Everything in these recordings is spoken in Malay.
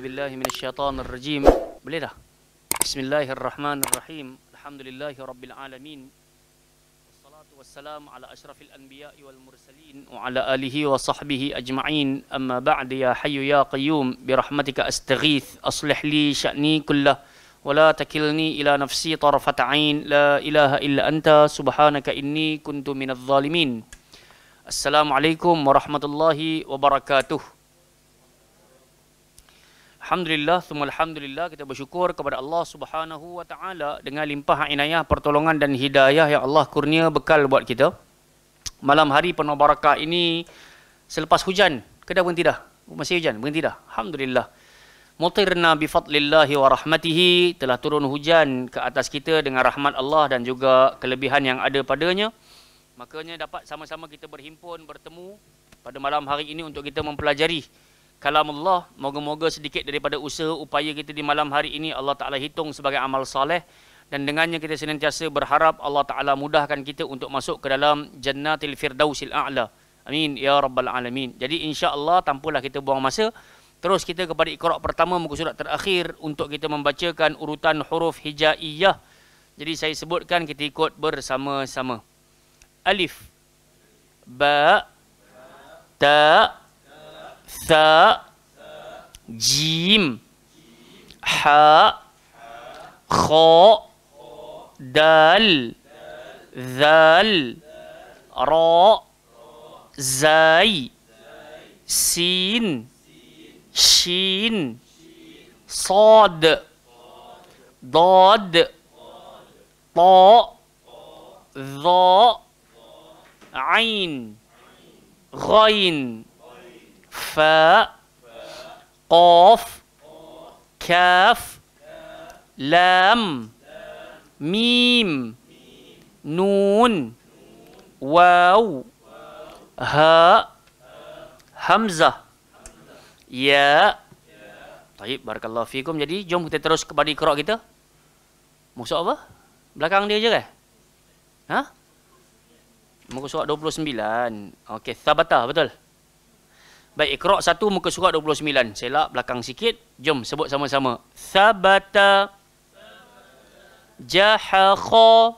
بالله من الشيطان الرجيم بلده بسم الله الرحمن الرحيم الحمد لله رب العالمين والصلاة والسلام على أشرف الأنبياء والمرسلين وعلى آله وصحبه أجمعين أما بعد يا حي يا قيوم برحمتك أستغيث أصلح لي شأني كله ولا تكلني إلى نفسي طرفة عين لا إله إلا أنت سبحانك إني كنت من الظالمين السلام عليكم ورحمة الله وبركاته alhamdulillah thumma alhamdulillah kita bersyukur kepada Allah Subhanahu wa taala dengan limpah inayah pertolongan dan hidayah yang Allah kurnia bekal buat kita. Malam hari penuh barakah ini selepas hujan, kada berhenti dah. Masih hujan, berhenti dah. Alhamdulillah. Mutirna bi fadlillah wa rahmatihi telah turun hujan ke atas kita dengan rahmat Allah dan juga kelebihan yang ada padanya. Makanya dapat sama-sama kita berhimpun bertemu pada malam hari ini untuk kita mempelajari kalam Allah moga-moga sedikit daripada usaha upaya kita di malam hari ini Allah Taala hitung sebagai amal soleh dan dengannya kita senantiasa berharap Allah Taala mudahkan kita untuk masuk ke dalam jannatil firdausil a'la amin ya rabbal alamin jadi insya Allah tanpalah kita buang masa terus kita kepada ikra pertama muka surat terakhir untuk kita membacakan urutan huruf hijaiyah jadi saya sebutkan kita ikut bersama-sama alif ba ta ثاء جيم حاء خاء دال ذال راء زاي سين شين صاد ضاد طاء ظاء عين غين Fa, قاف كاف لام ميم نون واو هاء همزه ياء طيب بارك الله Fikum. jadi jom kita terus kepada qira kita musuh apa belakang dia je kan ha muka surat 29 okey sabata betul Baik, ikhra satu muka surat 29. Selak belakang sikit. Jom sebut sama-sama. Sabata. Jahakha.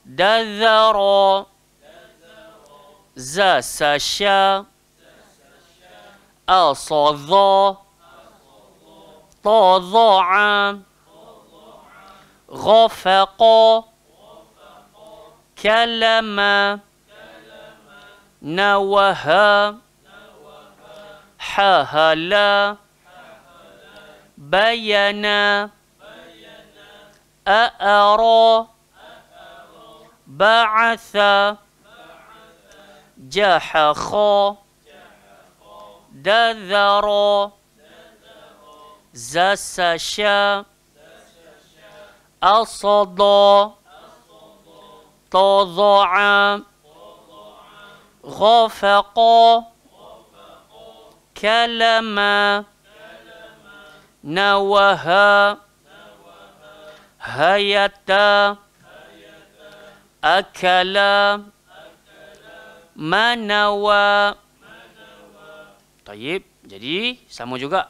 Dazara. Zasasha. Asadha. Tadha'a. Ghafaqa. Kalama. Kalama. Nawaha. Nawaha. حهلا بينا أأرى بعث جحخ دذر زسش أصدى تضع غفق kalama nawaha hayata akala manawa tayib jadi sama juga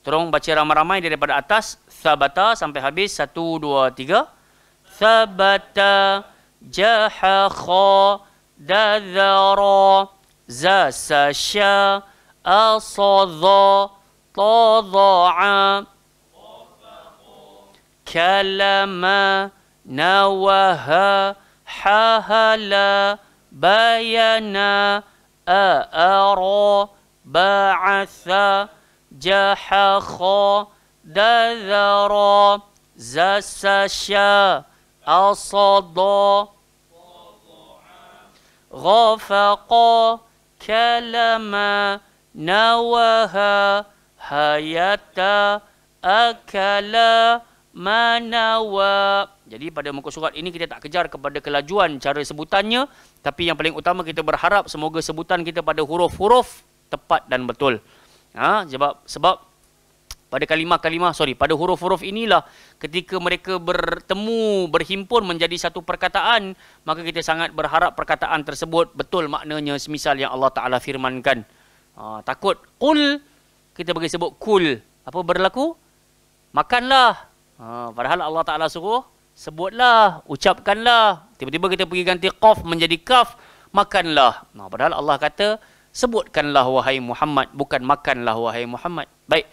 tolong baca ramai-ramai daripada atas sabata sampai habis satu dua tiga sabata jahakha dadara zasasha أصدى تضع كلما نوها حهلا بينا أأرى بعث جحخ دذرا زسشا أصدى غفق كلما نواها حياتا أكلا منوا Jadi pada muka surat ini kita tak kejar kepada kelajuan cara sebutannya tapi yang paling utama kita berharap semoga sebutan kita pada huruf-huruf tepat dan betul. Ha sebab sebab pada kalimah-kalimah sorry pada huruf-huruf inilah ketika mereka bertemu berhimpun menjadi satu perkataan maka kita sangat berharap perkataan tersebut betul maknanya semisal yang Allah Taala firmankan. Ha, takut kul kita bagi sebut kul. Apa berlaku? Makanlah. Ha, padahal Allah Ta'ala suruh, sebutlah, ucapkanlah. Tiba-tiba kita pergi ganti qaf menjadi kaf, makanlah. Ha, padahal Allah kata, sebutkanlah wahai Muhammad, bukan makanlah wahai Muhammad. Baik.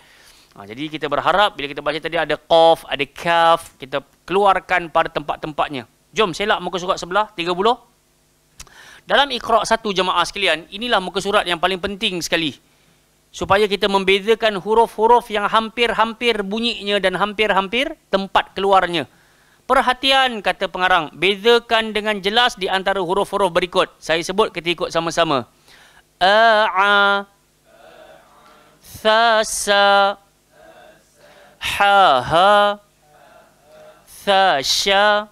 Ha, jadi kita berharap bila kita baca tadi ada qaf, ada kaf, kita keluarkan pada tempat-tempatnya. Jom selak muka surat sebelah, 30. Dalam Iqra satu jemaah sekalian, inilah muka surat yang paling penting sekali. Supaya kita membezakan huruf-huruf yang hampir-hampir bunyinya dan hampir-hampir tempat keluarnya. Perhatian kata pengarang, bezakan dengan jelas di antara huruf-huruf berikut. Saya sebut kita ikut sama-sama. A'a Thasa Ha-ha Thasha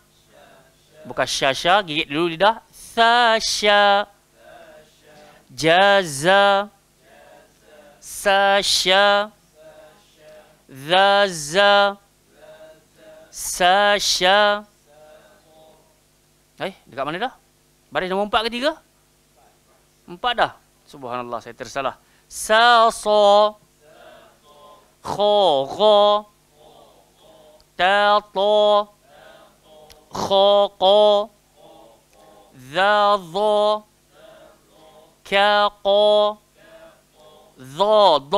Bukan sya-sya, gigit dulu lidah. Sasha Jaza Sasha Zaza Sasha Eh, dekat mana dah? Baris nombor empat ke tiga? Empat dah? Subhanallah, saya tersalah. Sa-so Kho-go Ta-to Kho-ko ta kho kaqo, كَقَ ذَضَ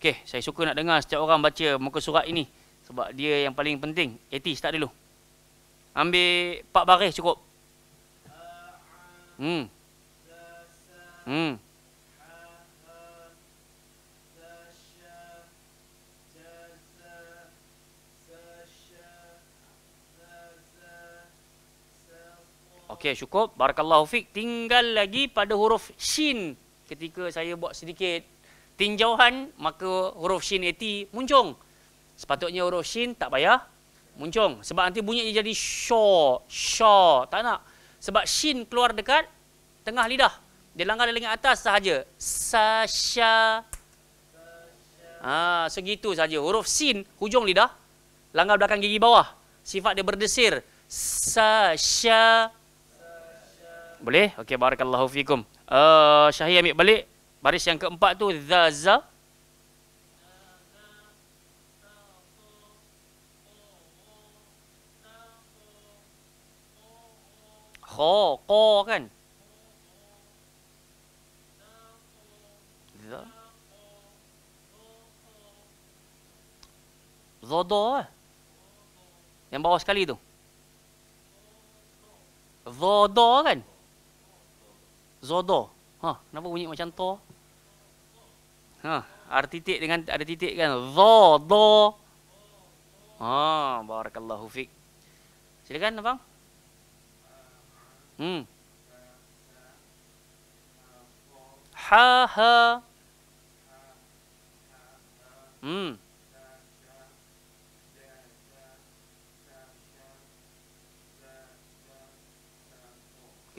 Okey, saya suka nak dengar setiap orang baca muka surat ini sebab dia yang paling penting. Etis, start dulu. Ambil empat baris cukup. Hmm. Hmm. Okey, cukup. Barakallahu fiq. Tinggal lagi pada huruf shin. Ketika saya buat sedikit tinjauan, maka huruf shin eti muncung. Sepatutnya huruf shin tak payah muncung. Sebab nanti bunyi dia jadi shaw, shaw. Tak nak. Sebab shin keluar dekat tengah lidah. Dia langgar dari lengan atas sahaja. Sasha. Ah, ha, segitu saja. Huruf shin. hujung lidah langgar belakang gigi bawah. Sifat dia berdesir. Sasha. Sasha. Boleh? Okey, barakallahu fikum. Uh, eh, Syahir ambil balik. Baris yang keempat tu, Zaza. Kho, ko kan? Zaza. Zodo lah. Yang bawah sekali tu. zodoh kan? Zodo. Ha, kenapa bunyi macam to? Ha, ada titik dengan ada titik kan? Zodo. Ha, barakallahu fik. Silakan abang. Hmm. Ha ha. Hmm.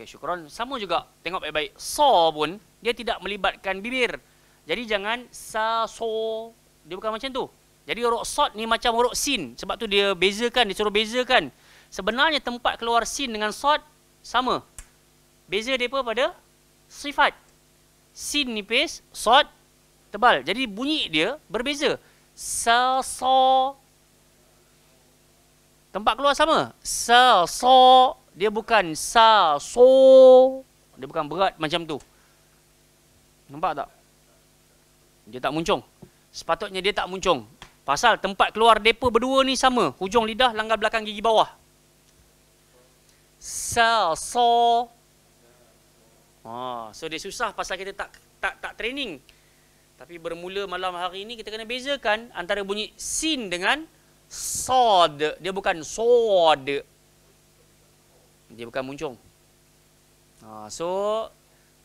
Okey, syukron. Sama juga, tengok baik-baik. So pun, dia tidak melibatkan bibir. Jadi jangan sa, so. Dia bukan macam tu. Jadi huruf sod ni macam huruf sin. Sebab tu dia bezakan, dia suruh bezakan. Sebenarnya tempat keluar sin dengan sod, sama. Beza dia apa pada sifat. Sin nipis, sod tebal. Jadi bunyi dia berbeza. Sa, so. Tempat keluar sama. Sa, so. Dia bukan sa, so. Dia bukan berat macam tu. Nampak tak? Dia tak muncung. Sepatutnya dia tak muncung. Pasal tempat keluar depa berdua ni sama. Hujung lidah, langgar belakang gigi bawah. Sa, so. Ha, so dia susah pasal kita tak tak tak training. Tapi bermula malam hari ini kita kena bezakan antara bunyi sin dengan sod. Dia bukan sod. Dia bukan muncung. Ha, so,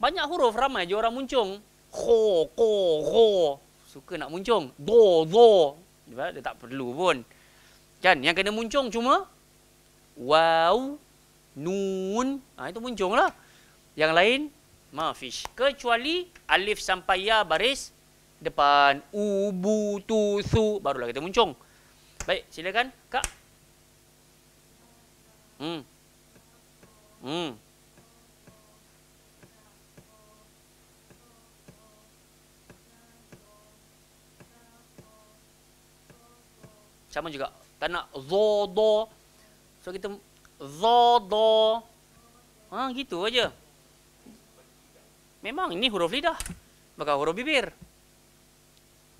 banyak huruf ramai je orang muncung. Ho, ko, ho. Suka nak muncung. Do, do. Dia, tak perlu pun. Kan? Yang kena muncung cuma... Wow. Nun. Ha, itu muncung lah. Yang lain... Mafish. Kecuali alif sampai ya baris depan. Ubu, tu, su. Barulah kita muncung. Baik, silakan. Kak. Hmm. Hmm. Sama juga. Tak nak zo do. So kita zo do. Ha gitu aja. Memang ini huruf lidah. Bukan huruf bibir.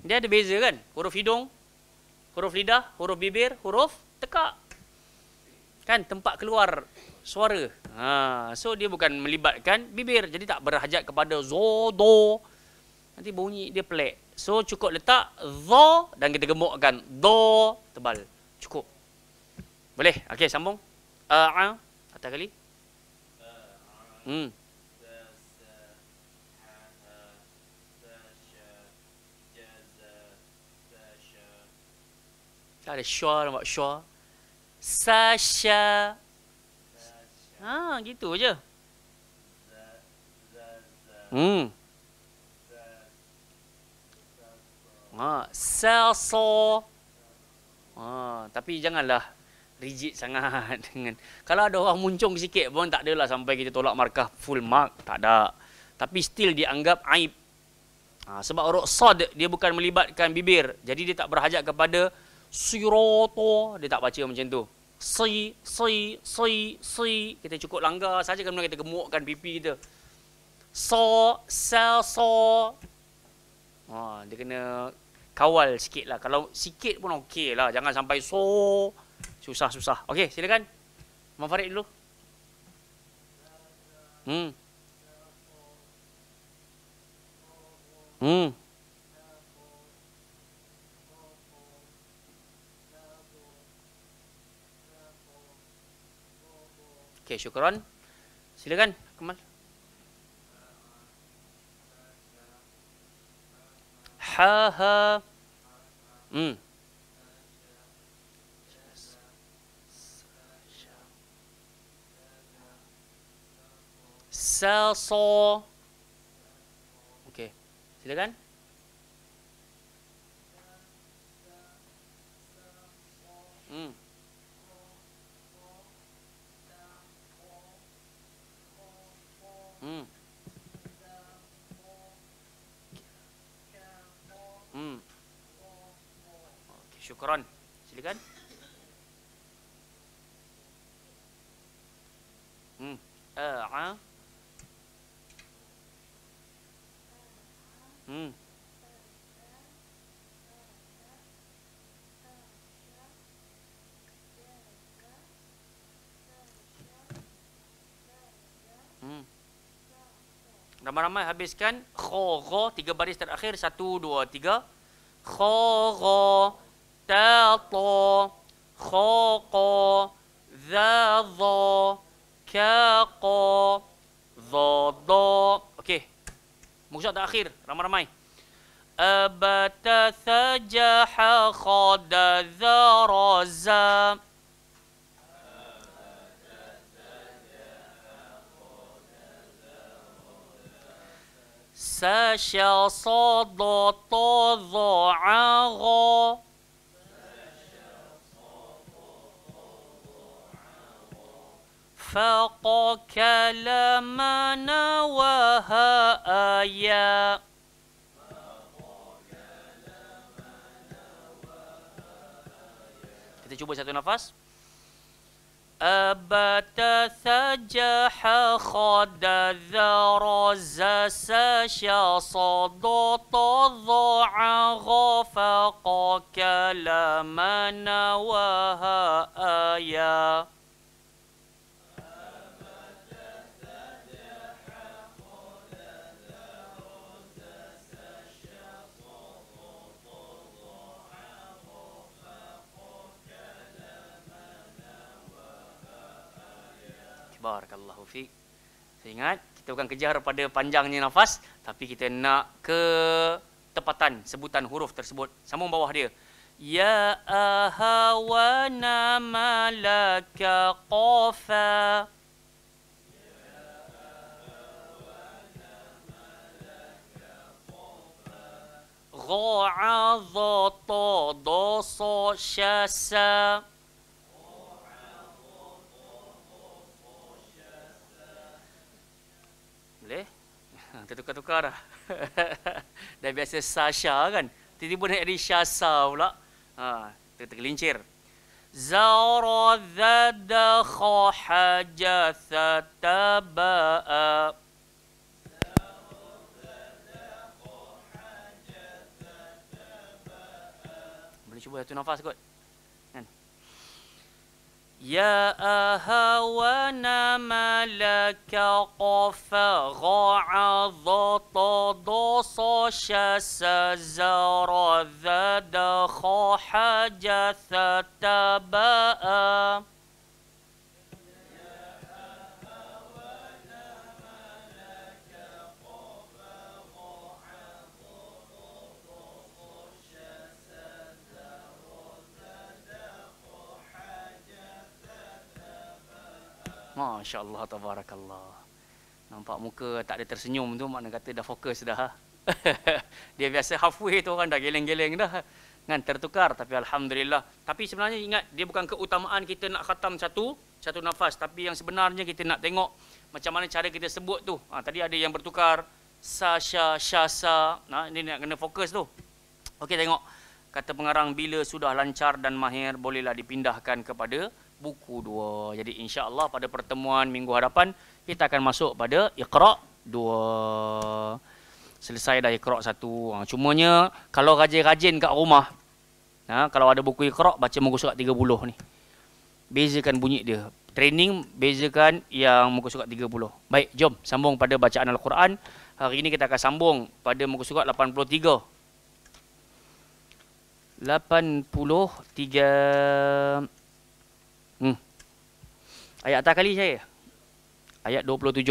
Dia ada beza kan? Huruf hidung, huruf lidah, huruf bibir, huruf tekak. Kan tempat keluar suara. Ha, so dia bukan melibatkan bibir. Jadi tak berhajat kepada zo, do. Nanti bunyi dia pelik. So cukup letak zo dan kita gemukkan do tebal. Cukup. Boleh. Okey sambung. A'a. Atas kali. Hmm. Tak ada syah nampak syah. Sasha. Ha, gitu aja. Hmm. Ha, sel so. Ha, tapi janganlah rigid sangat dengan kalau ada orang muncung sikit pun tak adalah sampai kita tolak markah full mark, tak ada. Tapi still dianggap aib. Ha, sebab huruf sod, dia bukan melibatkan bibir, jadi dia tak berhajat kepada siroto, dia tak baca macam tu. Sui, sui, sui, sui. kita cukup langgar saja kemudian kita gemukkan pipi kita so sel so ha, dia kena kawal sikit lah kalau sikit pun okey lah jangan sampai so susah susah okey silakan Mak Farid dulu hmm hmm Okey, syukron. Silakan, Kemal. Ha ha. Hmm. Selso. Okey. Silakan. Hmm. Hmm. Hmm. Okay, syukran. Silakan. Hmm. A-a. Hmm. Ramai-ramai habiskan kho gho tiga baris terakhir satu dua tiga kho gho ta to kho qo za za ka qo za da okey musyad terakhir ramai-ramai abata sajaha khada za raza ساشا صادا طاضا عاغا فقا كلامنا وها آيا Kita cuba satu nafas. أبت سجح خد ذر زسش صدط ضع غفق كلمن وها آيا Barakallahu fi. Saya ingat kita bukan kejar pada panjangnya nafas tapi kita nak ke tepatan sebutan huruf tersebut. Sambung bawah dia. Ya ahawana malaka qafa. غَعَظَ طَضَ صَشَسَّ tertukar-tukar dah. dah biasa Sasha kan. Tiba-tiba nak jadi Syasa pula. Ha, tergelincir. Zara zada khahaja thataba'a. Boleh cuba satu nafas kot. يا أهوانا ما لك قف غعظ تضص شس زار ذد حجث ثتبأ Masya Allah, tabarakallah. Nampak muka tak ada tersenyum tu, makna kata dah fokus dah. dia biasa halfway tu orang dah geleng-geleng dah. Kan tertukar, tapi Alhamdulillah. Tapi sebenarnya ingat, dia bukan keutamaan kita nak khatam satu, satu nafas. Tapi yang sebenarnya kita nak tengok macam mana cara kita sebut tu. Ha, tadi ada yang bertukar, sa, sya, sya, sa. Ha, ini nak kena fokus tu. Okey, tengok. Kata pengarang, bila sudah lancar dan mahir, bolehlah dipindahkan kepada buku dua. Jadi insya-Allah pada pertemuan minggu hadapan kita akan masuk pada Iqra dua Selesai dah Iqra satu. Ha, cumanya kalau rajin-rajin kat rumah. Ha, kalau ada buku Iqra baca muka surat 30 ni. Bezakan bunyi dia. Training bezakan yang muka surat 30. Baik, jom sambung pada bacaan Al-Quran. Hari ini kita akan sambung pada muka surat 83. 83. Ayat atas kali saya. Ayat 27.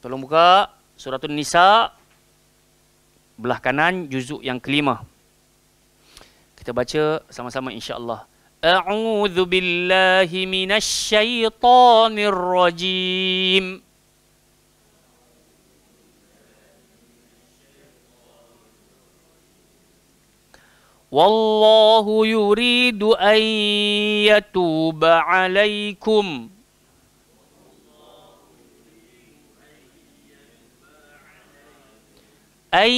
Tolong buka surah nisa belah kanan juzuk yang kelima. Kita baca sama-sama insya-Allah. A'udzu billahi minasy syaithanir rajim. والله يريد أن يتوب عليكم أن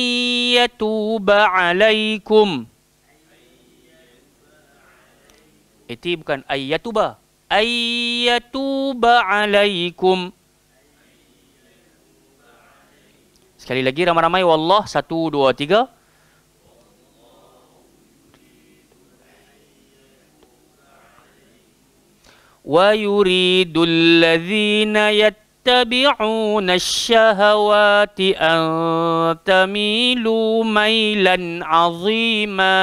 يتوب عليكم Itu bukan ayatuba. Ayatuba alaikum. Sekali lagi ramai-ramai. Wallah. Satu, dua, tiga. ويريد الذين يتبعون الشهوات أن تميلوا ميلا عظيما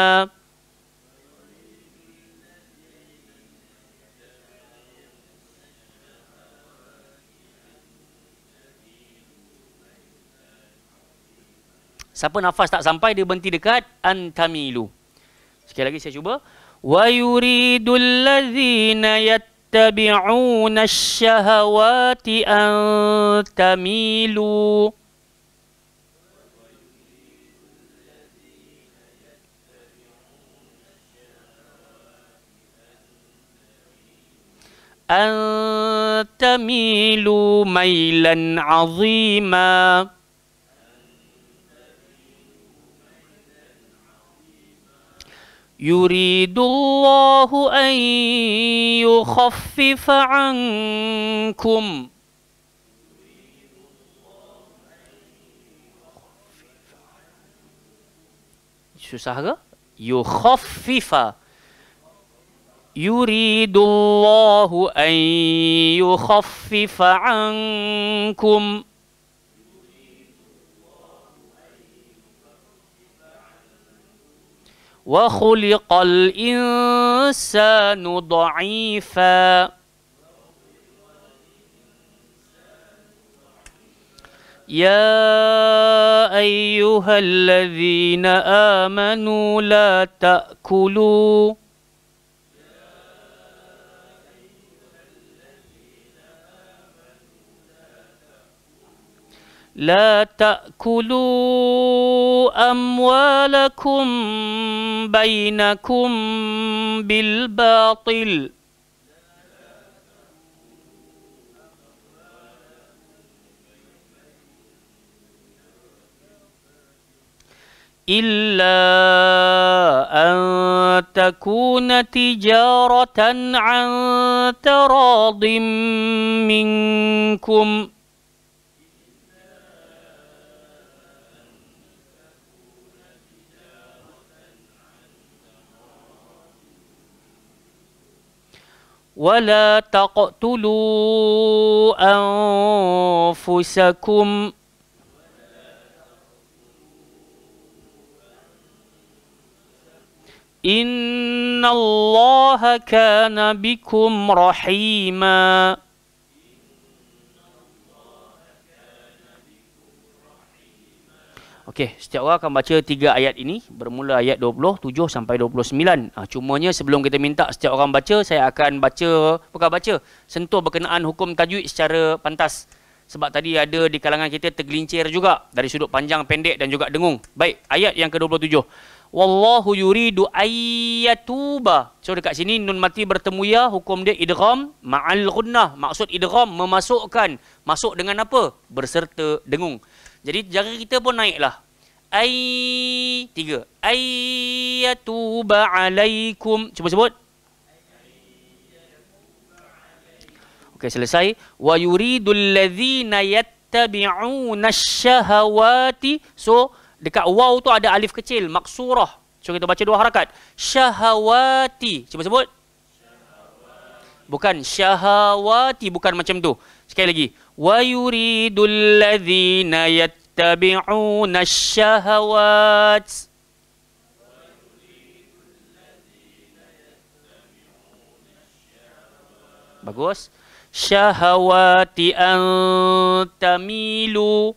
Siapa nafas tak sampai dia berhenti dekat antamilu. Sekali lagi saya cuba. Wa yuridul ladzina yat تتبعون الشهوات أن تميلوا أن تميلوا ميلا عظيماً يريد الله أن يخفف عنكم Susah ke? Yukhaffifa يريد الله أن يخفف عنكم وخلق الإنسان ضعيفا يا أيها الذين آمنوا لا تأكلوا لا تأكلوا أموالكم بينكم بالباطل إلا أن تكون تجارة عن تراض منكم ۖ ولا تقتلوا أنفسكم إن الله كان بكم رحيماً Okey, setiap orang akan baca tiga ayat ini bermula ayat 27 sampai 29. Ah ha, cumanya sebelum kita minta setiap orang baca, saya akan baca bukan baca, sentuh berkenaan hukum tajwid secara pantas. Sebab tadi ada di kalangan kita tergelincir juga dari sudut panjang, pendek dan juga dengung. Baik, ayat yang ke-27. Wallahu yuridu ayyatuba. So dekat sini nun mati bertemu ya, hukum dia idgham ma'al ghunnah. Maksud idgham memasukkan masuk dengan apa? Berserta dengung. Jadi jari kita pun naiklah. Ai tiga. Ayatu ba'alaikum. Cuba sebut. Okey selesai. Wa yuridu alladhina yattabi'una ash-shahawati. So dekat waw tu ada alif kecil maksurah. So kita baca dua harakat. Syahawati. Cuba sebut. Bukan syahawati bukan macam tu. Sekali lagi. وَيُرِيدُ الَّذِينَ يَتَّبِعُونَ الشَّهَوَاتِ Bagus. Syahawati أَن تَمِيلُوا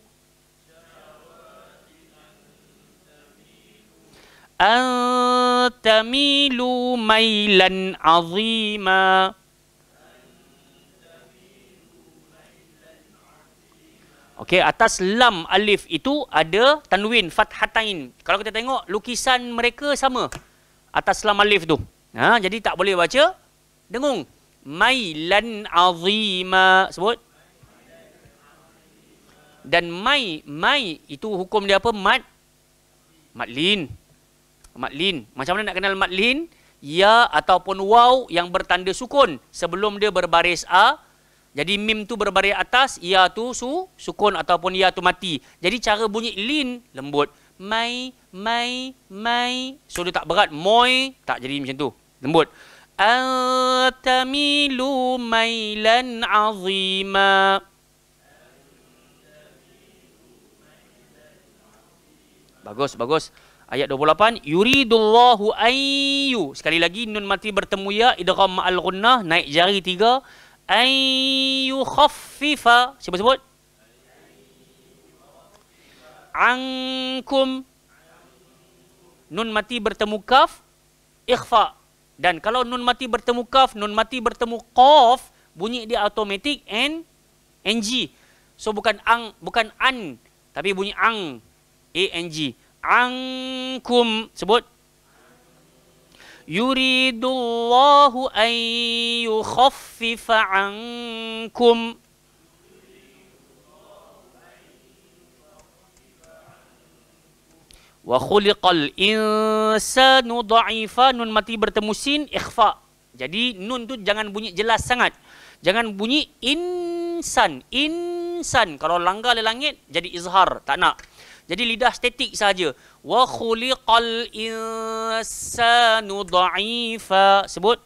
أن تميلوا ميلا عظيما Okey, atas lam alif itu ada tanwin fathatain. Kalau kita tengok lukisan mereka sama. Atas lam alif tu. Ha, jadi tak boleh baca dengung. Mailan azima sebut. Dan mai mai itu hukum dia apa? Mat matlin. Matlin. Macam mana nak kenal matlin? Ya ataupun waw yang bertanda sukun sebelum dia berbaris a. Ah. Jadi mim tu berbaris atas, ia ya tu su, sukun ataupun ia ya tu mati. Jadi cara bunyi lin, lembut. Mai, mai, mai. So dia tak berat. Moi, tak jadi macam tu. Lembut. Atamilu mailan azima. Bagus, bagus. Ayat 28. Yuridullahu ayyu. Sekali lagi, nun mati bertemu ya. Idram ma'al gunnah. Naik jari Tiga ayu khaffifa siapa sebut angkum nun mati bertemu kaf ikhfa dan kalau nun mati bertemu kaf nun mati bertemu qaf bunyi dia automatik n ng so bukan ang bukan an tapi bunyi ang a n g angkum sebut yuridullahu an yukhaffifa ankum wa khuliqal insanu dha'ifa nun mati bertemu sin jadi nun tu jangan bunyi jelas sangat jangan bunyi insan insan kalau langgar lelangit jadi izhar tak nak jadi lidah statik saja. Wa khuliqal insanu dha'ifa. Sebut.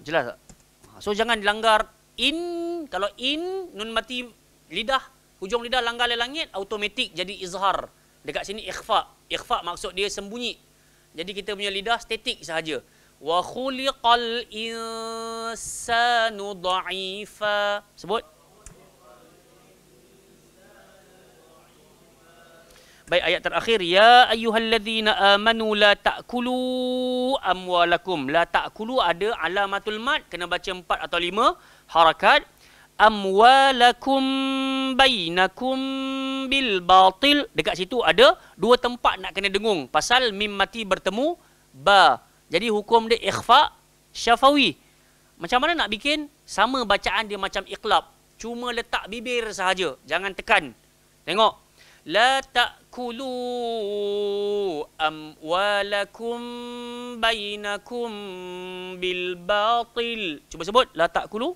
Jelas tak? Ha, so jangan dilanggar in kalau in nun mati lidah hujung lidah langgar lelangit, langit automatik jadi izhar. Dekat sini ikhfa. Ikhfa maksud dia sembunyi. Jadi kita punya lidah statik sahaja. Wa khuliqal insanu da'ifa. Sebut. baik ayat terakhir ya ayyuhallazina amanu la takulu amwalakum la takulu ada alamatul mat kena baca empat atau lima harakat amwalakum bainakum bil batil dekat situ ada dua tempat nak kena dengung pasal mim mati bertemu ba jadi hukum dia ikhfa syafawi macam mana nak bikin sama bacaan dia macam iqlab cuma letak bibir sahaja jangan tekan tengok لا تأكلوا أموالكم بينكم بالباطل cuba sebut لا تأكلوا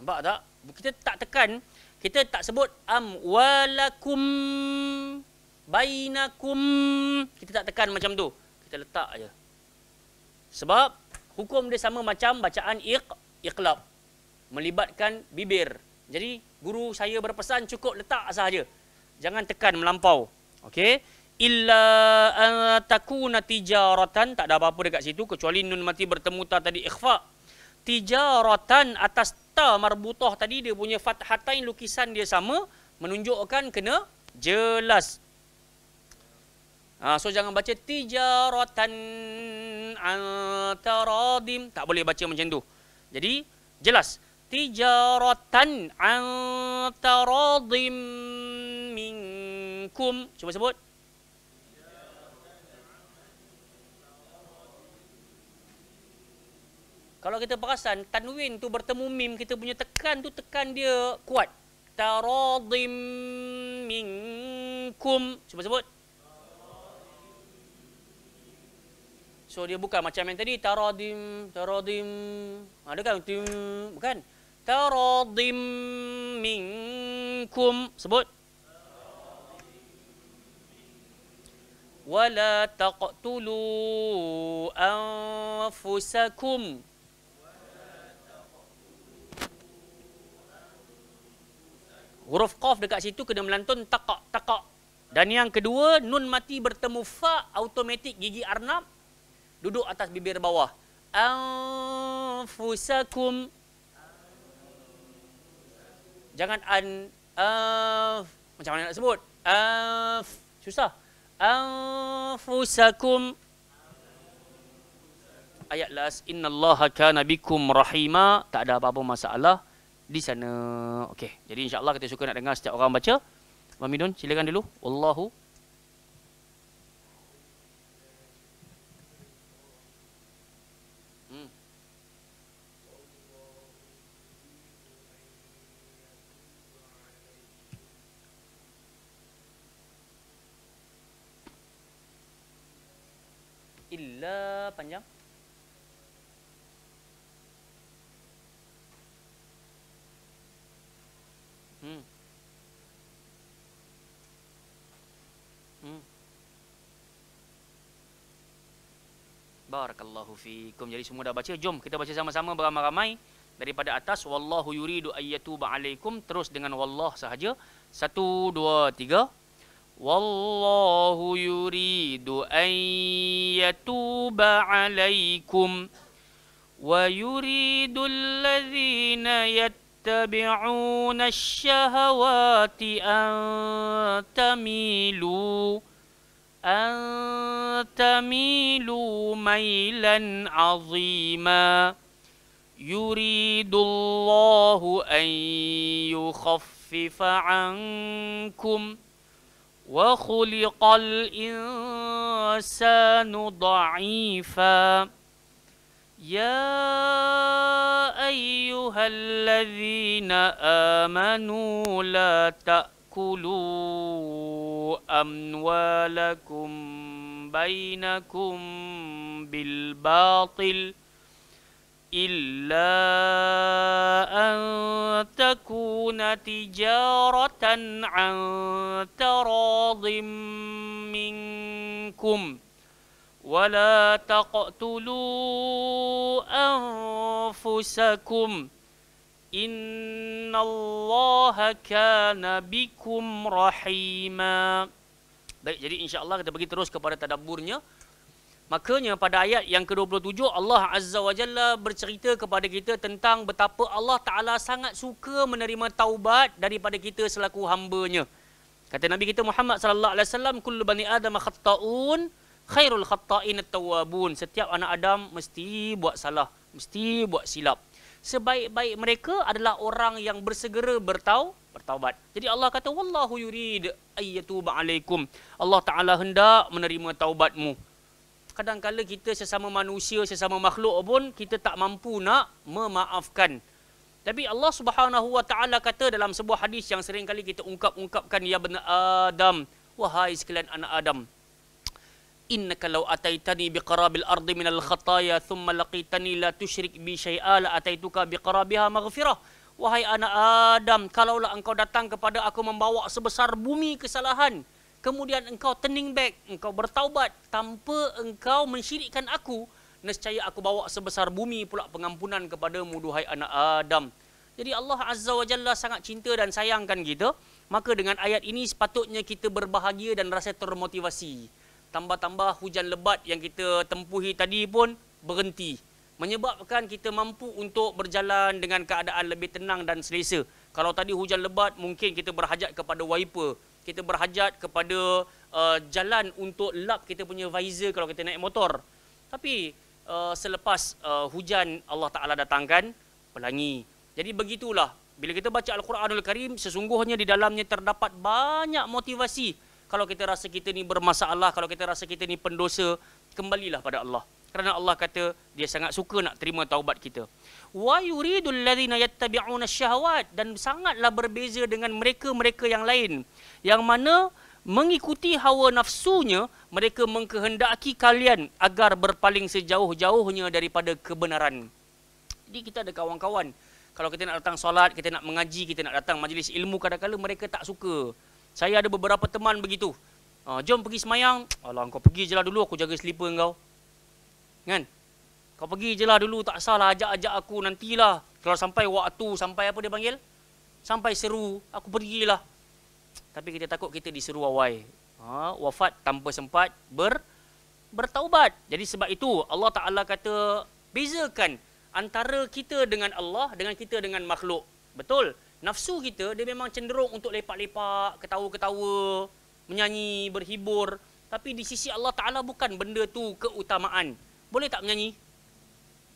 nampak tak kita tak tekan kita tak sebut amwalakum bainakum kita tak tekan macam tu kita letak aja. Sebab hukum dia sama macam bacaan iq, iqlab. Melibatkan bibir. Jadi guru saya berpesan cukup letak sahaja. Jangan tekan melampau. Okey. Illa takuna tijaratan. Tak ada apa-apa dekat situ. Kecuali nun mati bertemu ta tadi ikhfa. Tijaratan atas ta marbutah tadi. Dia punya fathatain lukisan dia sama. Menunjukkan kena jelas. Ha, so jangan baca tijaratan antaradim. Tak boleh baca macam tu. Jadi jelas tijaratan antaradim minkum. Cuba sebut. Kalau kita perasan tanwin tu bertemu mim kita punya tekan tu tekan dia kuat. Taradim minkum. Cuba sebut. sebut. So dia bukan macam yang tadi taradim taradim. Ada ha, kan tim bukan? Taradim minkum sebut ولا تقتلوا أنفسكم Huruf qaf dekat situ kena melantun takak takak. Dan yang kedua nun mati bertemu fa automatik gigi arnab duduk atas bibir bawah anfusakum jangan an uh, macam mana nak sebut uh, susah anfusakum ayat last innallaha kana bikum rahima tak ada apa-apa masalah di sana okey jadi insyaallah kita suka nak dengar setiap orang baca Mamidun silakan dulu wallahu la panjang hmm hmm barakallahu fiikum jadi semua dah baca jom kita baca sama-sama beramai-ramai daripada atas wallahu yuridu ayyatu ba'alaikum terus dengan wallah sahaja satu, dua, tiga. والله يريد أن يتوب عليكم ويريد الذين يتبعون الشهوات أن تميلوا أن تميلوا ميلا عظيما يريد الله أن يخفف عنكم ۖ وخلق الإنسان ضعيفا يا أيها الذين آمنوا لا تأكلوا أموالكم بينكم بالباطل ۖ إلا أن تكون تجارة عن تراض منكم ولا تقتلوا أنفسكم إن الله كان بكم رحيما Baik, jadi insya Allah kita pergi terus kepada tadabburnya. Makanya pada ayat yang ke-27 Allah Azza wa Jalla bercerita kepada kita tentang betapa Allah Taala sangat suka menerima taubat daripada kita selaku hamba-Nya. Kata Nabi kita Muhammad sallallahu alaihi wasallam kullu bani adam khata'un khairul khata'in at-tawwabun. Setiap anak Adam mesti buat salah, mesti buat silap. Sebaik-baik mereka adalah orang yang bersegera bertau bertaubat. Jadi Allah kata wallahu yurid ayyatu alaikum. Allah Taala hendak menerima taubatmu kadang-kadang kita sesama manusia, sesama makhluk pun kita tak mampu nak memaafkan. Tapi Allah Subhanahu Wa Taala kata dalam sebuah hadis yang sering kali kita ungkap-ungkapkan ya ben Adam, wahai sekalian anak Adam. Innaka law ataitani biqarabil ardi min al-khataya thumma laqitani la tusyrik bi syai'a la ataituka biqarabiha maghfirah. Wahai anak Adam, kalaulah engkau datang kepada aku membawa sebesar bumi kesalahan, kemudian engkau turning back, engkau bertaubat tanpa engkau mensyirikkan aku, nescaya aku bawa sebesar bumi pula pengampunan kepada muduhai anak Adam. Jadi Allah Azza wa Jalla sangat cinta dan sayangkan kita, maka dengan ayat ini sepatutnya kita berbahagia dan rasa termotivasi. Tambah-tambah hujan lebat yang kita tempuhi tadi pun berhenti menyebabkan kita mampu untuk berjalan dengan keadaan lebih tenang dan selesa. Kalau tadi hujan lebat mungkin kita berhajat kepada wiper kita berhajat kepada uh, jalan untuk lap kita punya visor kalau kita naik motor. Tapi uh, selepas uh, hujan Allah Taala datangkan pelangi. Jadi begitulah bila kita baca Al-Quranul Karim sesungguhnya di dalamnya terdapat banyak motivasi. Kalau kita rasa kita ni bermasalah, kalau kita rasa kita ni pendosa, kembalilah pada Allah kerana Allah kata dia sangat suka nak terima taubat kita wa yuridul ladzina yattabi'una syahwat dan sangatlah berbeza dengan mereka-mereka yang lain yang mana mengikuti hawa nafsunya mereka mengkehendaki kalian agar berpaling sejauh-jauhnya daripada kebenaran jadi kita ada kawan-kawan kalau kita nak datang solat kita nak mengaji kita nak datang majlis ilmu kadang-kadang mereka tak suka saya ada beberapa teman begitu ah, jom pergi semayang Alah, kau pergi je lah dulu aku jaga selipar kau kan kau pergi je lah dulu tak salah ajak-ajak aku nantilah kalau sampai waktu sampai apa dia panggil sampai seru aku pergilah tapi kita takut kita diseru awai ha, wafat tanpa sempat ber bertaubat jadi sebab itu Allah Ta'ala kata bezakan antara kita dengan Allah dengan kita dengan makhluk betul nafsu kita dia memang cenderung untuk lepak-lepak ketawa-ketawa menyanyi berhibur tapi di sisi Allah Ta'ala bukan benda tu keutamaan boleh tak menyanyi?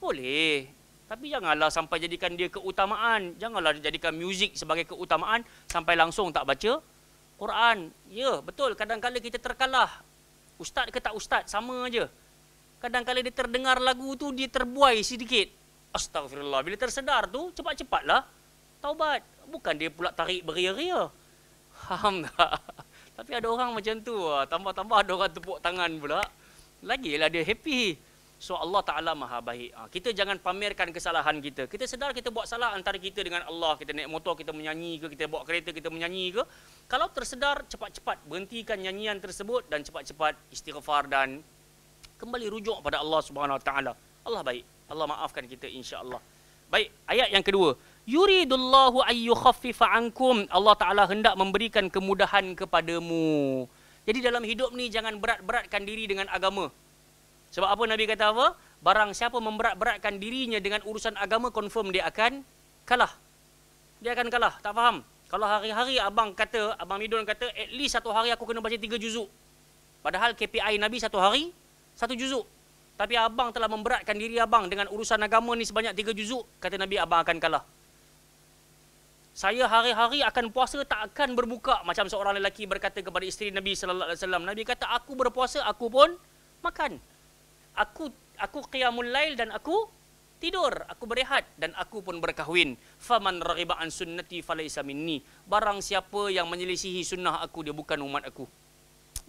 Boleh. Tapi janganlah sampai jadikan dia keutamaan. Janganlah jadikan muzik sebagai keutamaan sampai langsung tak baca Quran. Ya, betul. Kadang-kala kita terkalah. Ustaz ke tak ustaz, sama aja. Kadang-kala dia terdengar lagu tu, dia terbuai sedikit. Astagfirullah. Bila tersedar tu, cepat-cepatlah taubat. Bukan dia pula tarik beria-ria. Faham tak? Tapi ada orang macam tu. Ah, tambah-tambah ada orang tepuk tangan pula. Lagilah dia happy. So Allah Ta'ala maha baik. Ha, kita jangan pamerkan kesalahan kita. Kita sedar kita buat salah antara kita dengan Allah. Kita naik motor, kita menyanyi ke, kita bawa kereta, kita menyanyi ke. Kalau tersedar, cepat-cepat berhentikan nyanyian tersebut dan cepat-cepat istighfar dan kembali rujuk pada Allah Subhanahu Wa Ta'ala. Allah baik. Allah maafkan kita insya-Allah. Baik, ayat yang kedua. Yuridullahu ayyukhaffifa ankum. Allah Ta'ala hendak memberikan kemudahan kepadamu. Jadi dalam hidup ni jangan berat-beratkan diri dengan agama. Sebab apa Nabi kata apa? Barang siapa memberat-beratkan dirinya dengan urusan agama, confirm dia akan kalah. Dia akan kalah. Tak faham? Kalau hari-hari abang kata, abang Midun kata, at least satu hari aku kena baca tiga juzuk. Padahal KPI Nabi satu hari, satu juzuk. Tapi abang telah memberatkan diri abang dengan urusan agama ni sebanyak tiga juzuk, kata Nabi abang akan kalah. Saya hari-hari akan puasa tak akan berbuka macam seorang lelaki berkata kepada isteri Nabi sallallahu alaihi wasallam. Nabi kata aku berpuasa aku pun makan aku aku qiyamul lail dan aku tidur, aku berehat dan aku pun berkahwin. Faman raghiba an sunnati falaysa minni. Barang siapa yang menyelisihi sunnah aku dia bukan umat aku.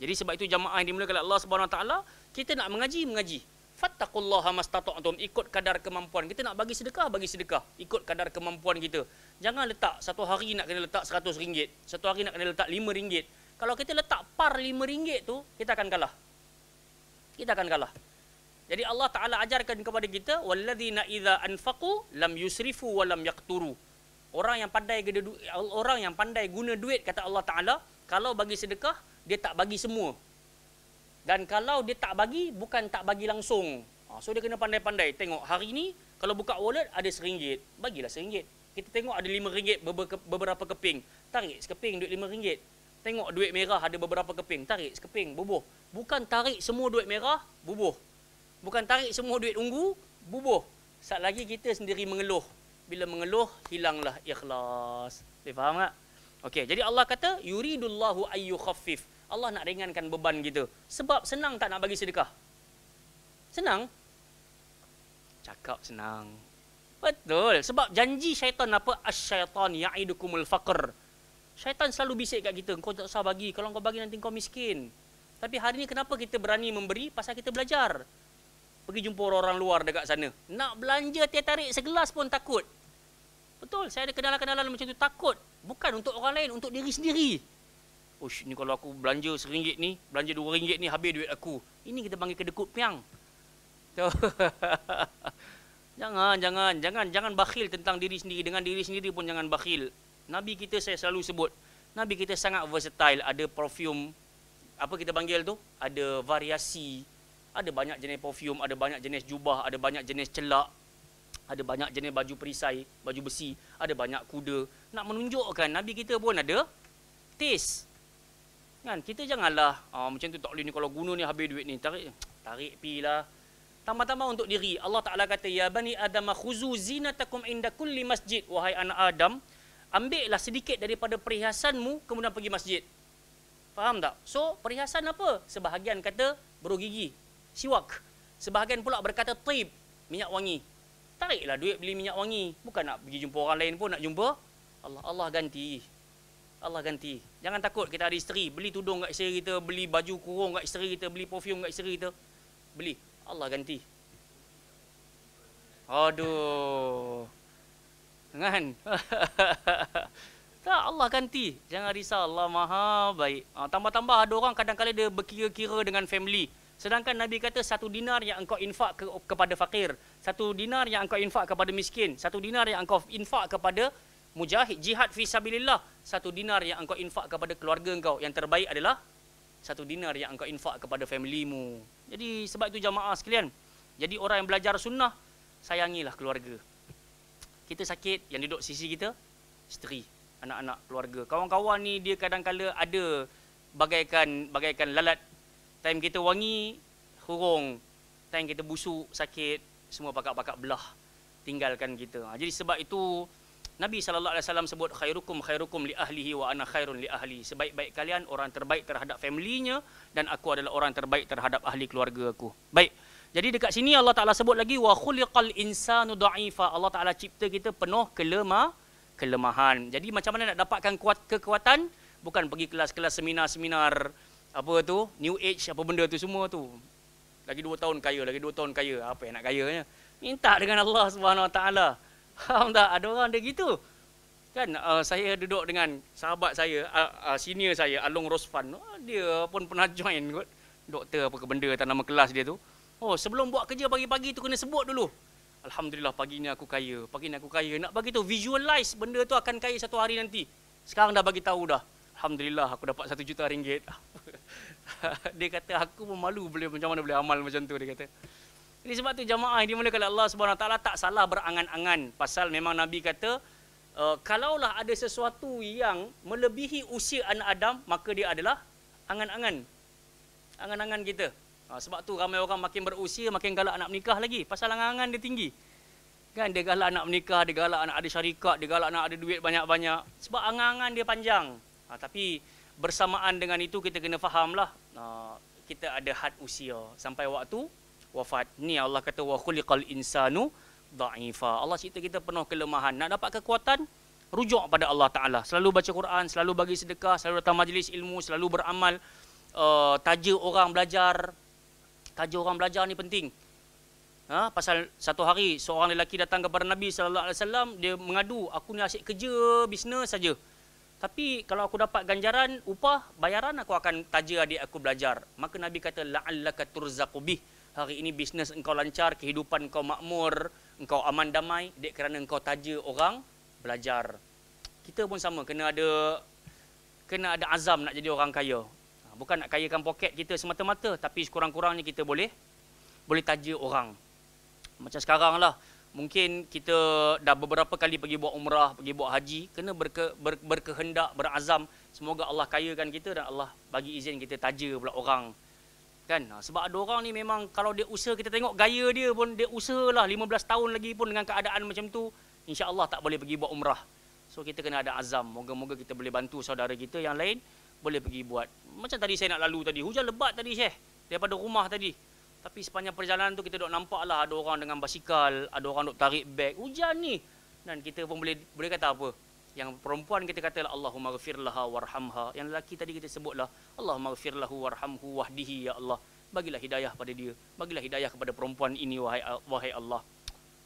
Jadi sebab itu jemaah yang dimuliakan Allah Subhanahu wa taala, kita nak mengaji, mengaji. Fattaqullaha mastata'tum ikut kadar kemampuan. Kita nak bagi sedekah, bagi sedekah. Ikut kadar kemampuan kita. Jangan letak satu hari nak kena letak rm ringgit. Satu hari nak kena letak rm ringgit. Kalau kita letak par rm ringgit tu, kita akan kalah. Kita akan kalah. Jadi Allah Taala ajarkan kepada kita wallazina idza anfaqu lam yusrifu wa lam yaqturu. Orang yang pandai orang yang pandai guna duit kata Allah Taala, kalau bagi sedekah dia tak bagi semua. Dan kalau dia tak bagi bukan tak bagi langsung. Ah, so dia kena pandai-pandai tengok hari ni kalau buka wallet ada seringgit, 1 bagilah seringgit. Kita tengok ada lima ringgit beberapa keping, tarik sekeping duit lima ringgit. Tengok duit merah ada beberapa keping, tarik sekeping bubuh. Bukan tarik semua duit merah bubuh bukan tarik semua duit tunggu, bubuh. Saat lagi kita sendiri mengeluh. Bila mengeluh, hilanglah ikhlas. Boleh faham tak? Okey, jadi Allah kata, yuridullahu ayyuh khafif. Allah nak ringankan beban kita. Sebab senang tak nak bagi sedekah? Senang? Cakap senang. Betul. Sebab janji syaitan apa? Asyaitan ya'idukumul faqr. Syaitan selalu bisik kat kita, kau tak usah bagi. Kalau kau bagi nanti kau miskin. Tapi hari ini kenapa kita berani memberi? Pasal kita belajar pergi jumpa orang-orang luar dekat sana. Nak belanja teh tarik segelas pun takut. Betul, saya ada kenalan-kenalan macam tu takut. Bukan untuk orang lain, untuk diri sendiri. Ush, ni kalau aku belanja seringgit ni, belanja dua ringgit ni habis duit aku. Ini kita panggil kedekut piang. So, jangan, jangan, jangan, jangan bakhil tentang diri sendiri. Dengan diri sendiri pun jangan bakhil. Nabi kita saya selalu sebut, Nabi kita sangat versatile, ada perfume, apa kita panggil tu? Ada variasi, ada banyak jenis perfume, ada banyak jenis jubah, ada banyak jenis celak, ada banyak jenis baju perisai, baju besi, ada banyak kuda. Nak menunjukkan Nabi kita pun ada taste. Kan? Kita janganlah oh, macam tu tak boleh ni kalau guna ni habis duit ni. Tarik, tarik pi lah. Tambah-tambah untuk diri. Allah Ta'ala kata, Ya Bani Adam khuzu zinatakum inda kulli masjid. Wahai anak Adam, ambillah sedikit daripada perhiasanmu kemudian pergi masjid. Faham tak? So, perhiasan apa? Sebahagian kata, bro gigi siwak. Sebahagian pula berkata tib, minyak wangi. Tariklah duit beli minyak wangi. Bukan nak pergi jumpa orang lain pun, nak jumpa. Allah Allah ganti. Allah ganti. Jangan takut kita ada isteri. Beli tudung kat isteri kita, beli baju kurung kat isteri kita, beli perfume kat isteri kita. Beli. Allah ganti. Aduh. Jangan. tak, Allah ganti. Jangan risau. Allah maha baik. Ha, tambah-tambah ada orang kadang-kadang dia berkira-kira dengan family. Sedangkan Nabi kata satu dinar yang engkau infak ke, kepada fakir, satu dinar yang engkau infak kepada miskin, satu dinar yang engkau infak kepada mujahid jihad fi sabilillah, satu dinar yang engkau infak kepada keluarga engkau yang terbaik adalah satu dinar yang engkau infak kepada familymu. Jadi sebab itu jamaah sekalian, jadi orang yang belajar sunnah sayangilah keluarga. Kita sakit yang duduk sisi kita, isteri, anak-anak, keluarga. Kawan-kawan ni dia kadang kadang ada bagaikan bagaikan lalat time kita wangi hurung time kita busuk sakit semua pakak-pakak belah tinggalkan kita ha, jadi sebab itu Nabi sallallahu alaihi wasallam sebut khairukum khairukum li ahlihi wa ana khairun li ahli sebaik-baik kalian orang terbaik terhadap familynya dan aku adalah orang terbaik terhadap ahli keluarga aku baik jadi dekat sini Allah Taala sebut lagi wa khuliqal insanu dha'ifa Allah Taala cipta kita penuh kelemah kelemahan jadi macam mana nak dapatkan kuat kekuatan bukan pergi kelas-kelas seminar-seminar apa tu new age apa benda tu semua tu lagi dua tahun kaya lagi dua tahun kaya apa yang nak kayanya minta dengan Allah Subhanahu taala faham tak ada orang dia gitu kan uh, saya duduk dengan sahabat saya uh, uh, senior saya Alung Rosfan uh, dia pun pernah join kot doktor apa ke benda tak nama kelas dia tu oh sebelum buat kerja pagi-pagi tu kena sebut dulu alhamdulillah pagi ni aku kaya pagi ni aku kaya nak bagi tu visualize benda tu akan kaya satu hari nanti sekarang dah bagi tahu dah Alhamdulillah aku dapat satu juta ringgit. dia kata aku pun malu boleh macam mana boleh amal macam tu dia kata. Ini sebab tu jamaah ini mana kalau Allah SWT tak salah berangan-angan. Pasal memang Nabi kata, uh, kalaulah ada sesuatu yang melebihi usia anak Adam, maka dia adalah angan-angan. Angan-angan kita. Uh, sebab tu ramai orang makin berusia, makin galak anak menikah lagi. Pasal angan-angan dia tinggi. Kan dia galak anak menikah, dia galak anak ada syarikat, dia galak anak ada duit banyak-banyak. Sebab angan-angan dia panjang. Ha, tapi bersamaan dengan itu kita kena fahamlah ha, kita ada had usia sampai waktu wafat. Ni Allah kata wa khuliqal insanu dha'ifa. Allah cerita kita penuh kelemahan. Nak dapat kekuatan rujuk pada Allah Taala. Selalu baca Quran, selalu bagi sedekah, selalu datang majlis ilmu, selalu beramal uh, taja orang belajar. Taja orang belajar ni penting. Ha, pasal satu hari seorang lelaki datang kepada Nabi sallallahu alaihi wasallam, dia mengadu, aku ni asyik kerja bisnes saja. Tapi kalau aku dapat ganjaran upah bayaran aku akan taja adik aku belajar. Maka Nabi kata la'allaka turzaqu Hari ini bisnes engkau lancar, kehidupan engkau makmur, engkau aman damai dek kerana engkau taja orang belajar. Kita pun sama kena ada kena ada azam nak jadi orang kaya. Ha, bukan nak kayakan poket kita semata-mata tapi sekurang-kurangnya kita boleh boleh taja orang. Macam sekarang lah, mungkin kita dah beberapa kali pergi buat umrah, pergi buat haji, kena berke, ber, berkehendak, berazam, semoga Allah kayakan kita dan Allah bagi izin kita taja pula orang. Kan? Ha, sebab ada orang ni memang kalau dia usaha, kita tengok gaya dia pun, dia usahalah 15 tahun lagi pun dengan keadaan macam tu, insya Allah tak boleh pergi buat umrah. So kita kena ada azam, moga-moga kita boleh bantu saudara kita yang lain, boleh pergi buat. Macam tadi saya nak lalu tadi, hujan lebat tadi Syekh, daripada rumah tadi. Tapi sepanjang perjalanan tu kita dok nampaklah ada orang dengan basikal, ada orang dok tarik beg. Hujan ni. Dan kita pun boleh boleh kata apa? Yang perempuan kita kata lah Allahumma ghafirlaha warhamha. Yang lelaki tadi kita sebut lah Allahumma ghafirlahu warhamhu wahdihi ya Allah. Bagilah hidayah pada dia. Bagilah hidayah kepada perempuan ini wahai wahai Allah.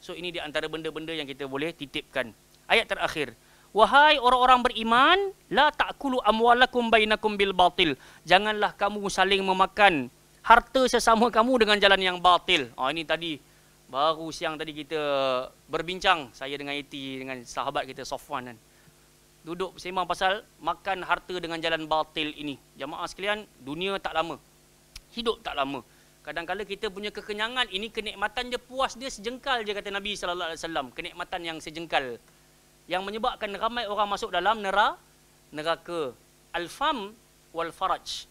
So ini di antara benda-benda yang kita boleh titipkan. Ayat terakhir. Wahai orang-orang beriman, la takulu amwalakum bainakum bil batil. Janganlah kamu saling memakan harta sesama kamu dengan jalan yang batil. Oh ini tadi baru siang tadi kita berbincang saya dengan IT dengan sahabat kita Sofwan kan. Duduk bersembang pasal makan harta dengan jalan batil ini. Jemaah sekalian, dunia tak lama. Hidup tak lama. Kadang-kadang kita punya kekenyangan ini kenikmatan dia puas dia sejengkal je kata Nabi sallallahu alaihi wasallam, kenikmatan yang sejengkal yang menyebabkan ramai orang masuk dalam neraka neraka al-fam wal faraj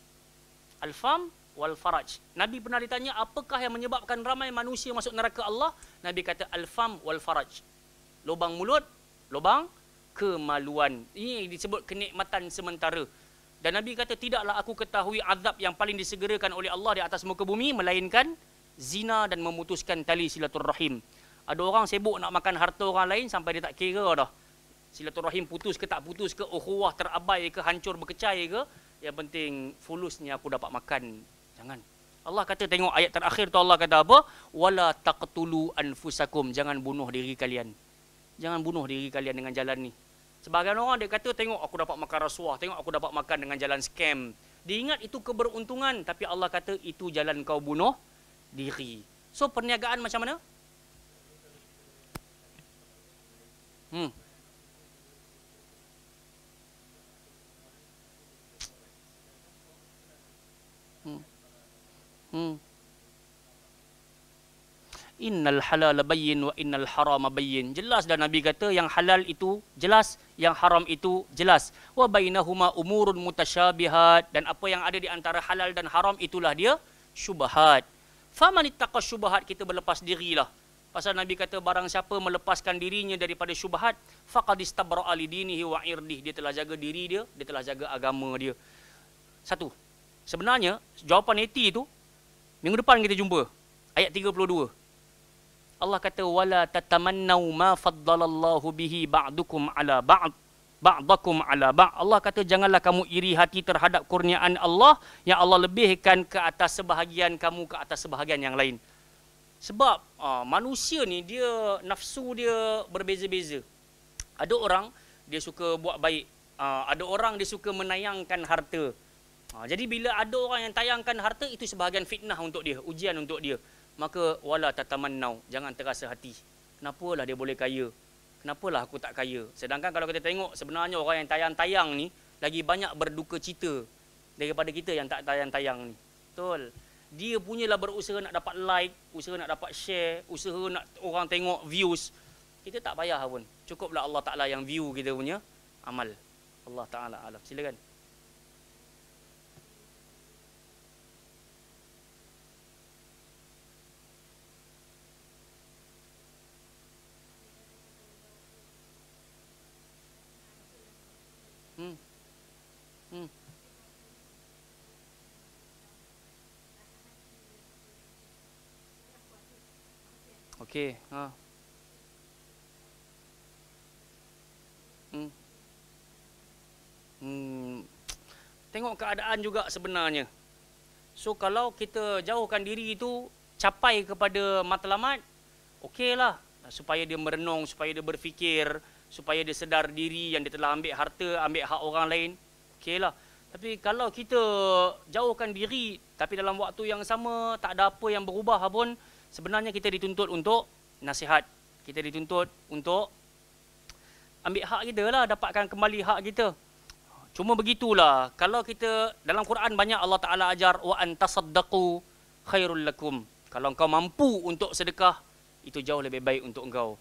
al-fam wal faraj. Nabi pernah ditanya apakah yang menyebabkan ramai manusia masuk neraka Allah? Nabi kata al-fam wal faraj. Lubang mulut, lubang kemaluan. Ini disebut kenikmatan sementara. Dan Nabi kata tidaklah aku ketahui azab yang paling disegerakan oleh Allah di atas muka bumi melainkan zina dan memutuskan tali silaturrahim. Ada orang sibuk nak makan harta orang lain sampai dia tak kira dah. Silaturrahim putus ke tak putus ke, oh, ukhuwah terabai ke, hancur berkecai ke, yang penting fulusnya aku dapat makan Jangan. Allah kata tengok ayat terakhir tu Allah kata apa? Wala taqtulu anfusakum. Jangan bunuh diri kalian. Jangan bunuh diri kalian dengan jalan ni. Sebagian orang dia kata tengok aku dapat makan rasuah. Tengok aku dapat makan dengan jalan scam. Dia ingat itu keberuntungan. Tapi Allah kata itu jalan kau bunuh diri. So perniagaan macam mana? Hmm. Hmm. Innal halal bayyin wa innal haram bayyin. Jelas dah Nabi kata yang halal itu jelas, yang haram itu jelas. Wa bainahuma umurun mutasyabihat dan apa yang ada di antara halal dan haram itulah dia syubhat. Faman ittaqa syubhat kita berlepas dirilah. Pasal Nabi kata barang siapa melepaskan dirinya daripada syubhat, faqad istabra'a li dinihi wa irdih. Dia telah jaga diri dia, dia telah jaga agama dia. Satu. Sebenarnya jawapan neti itu Minggu depan kita jumpa ayat 32. Allah kata wala tatamannau ma faddalallahu bihi ba'dukum ala ba'd ba'dakum ala ba'd. Allah kata janganlah kamu iri hati terhadap kurniaan Allah yang Allah lebihkan ke atas sebahagian kamu ke atas sebahagian yang lain. Sebab uh, manusia ni dia nafsu dia berbeza-beza. Ada orang dia suka buat baik, uh, ada orang dia suka menayangkan harta. Ha, jadi bila ada orang yang tayangkan harta itu sebahagian fitnah untuk dia, ujian untuk dia. Maka wala nau, jangan terasa hati. Kenapa lah dia boleh kaya? lah aku tak kaya? Sedangkan kalau kita tengok sebenarnya orang yang tayang-tayang ni lagi banyak berduka cita daripada kita yang tak tayang-tayang ni. Betul. Dia punyalah berusaha nak dapat like, usaha nak dapat share, usaha nak orang tengok views. Kita tak payah pun. Cukuplah Allah Taala yang view kita punya amal. Allah Taala alam. Silakan. Okey. Ha. Hmm. Hmm. Tengok keadaan juga sebenarnya. So kalau kita jauhkan diri itu capai kepada matlamat, okeylah. Supaya dia merenung, supaya dia berfikir, supaya dia sedar diri yang dia telah ambil harta, ambil hak orang lain, okeylah. Tapi kalau kita jauhkan diri tapi dalam waktu yang sama tak ada apa yang berubah pun, ha sebenarnya kita dituntut untuk nasihat. Kita dituntut untuk ambil hak kita lah, dapatkan kembali hak kita. Cuma begitulah, kalau kita dalam Quran banyak Allah Ta'ala ajar, wa antasadaku khairul lakum. Kalau engkau mampu untuk sedekah, itu jauh lebih baik untuk engkau.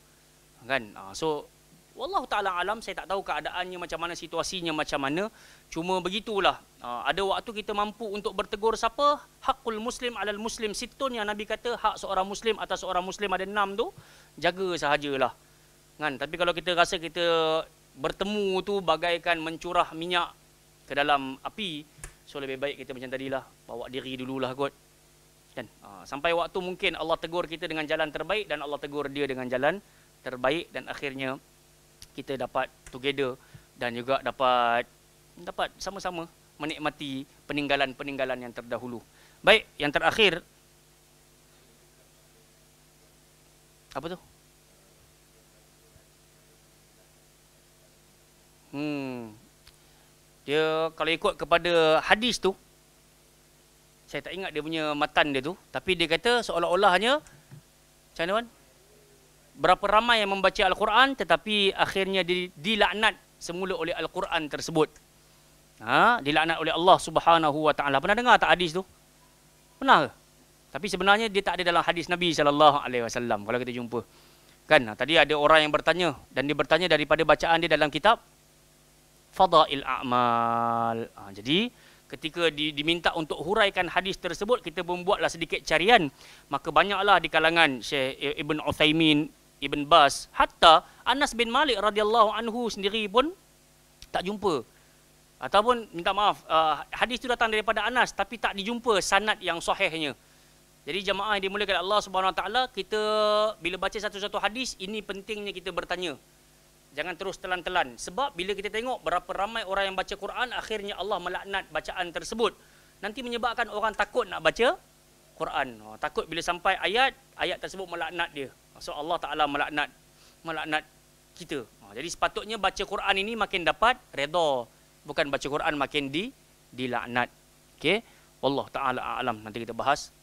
Kan? Ah, so, Wallahu ta'ala alam, saya tak tahu keadaannya macam mana, situasinya macam mana. Cuma begitulah. Ah, ada waktu kita mampu untuk bertegur siapa? Hakul muslim alal muslim situn yang Nabi kata hak seorang muslim atas seorang muslim ada enam tu. Jaga sahajalah. Kan? Tapi kalau kita rasa kita bertemu tu bagaikan mencurah minyak ke dalam api. So lebih baik kita macam tadilah. Bawa diri dululah kot. Kan? Ah, sampai waktu mungkin Allah tegur kita dengan jalan terbaik dan Allah tegur dia dengan jalan terbaik dan akhirnya kita dapat together dan juga dapat dapat sama-sama menikmati peninggalan-peninggalan yang terdahulu. Baik, yang terakhir Apa tu? Hmm. Dia kalau ikut kepada hadis tu saya tak ingat dia punya matan dia tu, tapi dia kata seolah-olahnya macam mana? Man? berapa ramai yang membaca Al-Quran tetapi akhirnya dilaknat semula oleh Al-Quran tersebut. Ha, dilaknat oleh Allah Subhanahu wa taala. Pernah dengar tak hadis tu? Pernah ke? Tapi sebenarnya dia tak ada dalam hadis Nabi sallallahu alaihi wasallam kalau kita jumpa. Kan? Ha, tadi ada orang yang bertanya dan dia bertanya daripada bacaan dia dalam kitab Fadail A'mal. Ha, jadi ketika di, diminta untuk huraikan hadis tersebut kita membuatlah sedikit carian maka banyaklah di kalangan Syekh Ibn Uthaimin Ibn Bas hatta Anas bin Malik radhiyallahu anhu sendiri pun tak jumpa ataupun minta maaf uh, hadis itu datang daripada Anas tapi tak dijumpa sanad yang sahihnya jadi jemaah yang dimuliakan oleh Allah Subhanahu Wa Taala kita bila baca satu-satu hadis ini pentingnya kita bertanya jangan terus telan-telan sebab bila kita tengok berapa ramai orang yang baca Quran akhirnya Allah melaknat bacaan tersebut nanti menyebabkan orang takut nak baca Quran oh, takut bila sampai ayat ayat tersebut melaknat dia So Allah Ta'ala melaknat melaknat kita. Ha, jadi sepatutnya baca Quran ini makin dapat redha. Bukan baca Quran makin di dilaknat. Okay. Allah Ta'ala alam. Nanti kita bahas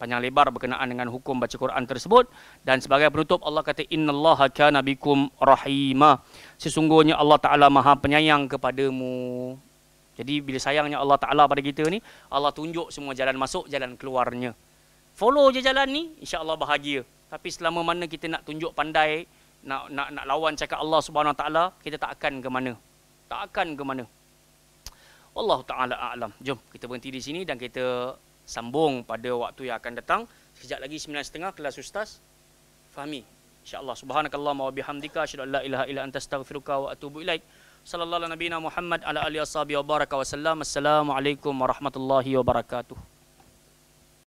panjang lebar berkenaan dengan hukum baca Quran tersebut. Dan sebagai penutup Allah kata, Inna Allah kana bikum rahimah. Sesungguhnya Allah Ta'ala maha penyayang kepadamu. Jadi bila sayangnya Allah Ta'ala pada kita ni, Allah tunjuk semua jalan masuk, jalan keluarnya. Follow je jalan ni, insyaAllah bahagia tapi selama mana kita nak tunjuk pandai nak nak nak lawan cakap Allah Subhanahu taala kita tak akan ke mana tak akan ke mana Allah taala alam jom kita berhenti di sini dan kita sambung pada waktu yang akan datang sekejap lagi 9.30 kelas ustaz fahmi insyaallah subhanakallah wa bihamdika asyhadu an la ilaha illa anta astaghfiruka wa atubu ilaik sallallahu nabiyana muhammad ala alihi wasallam assalamualaikum warahmatullahi wabarakatuh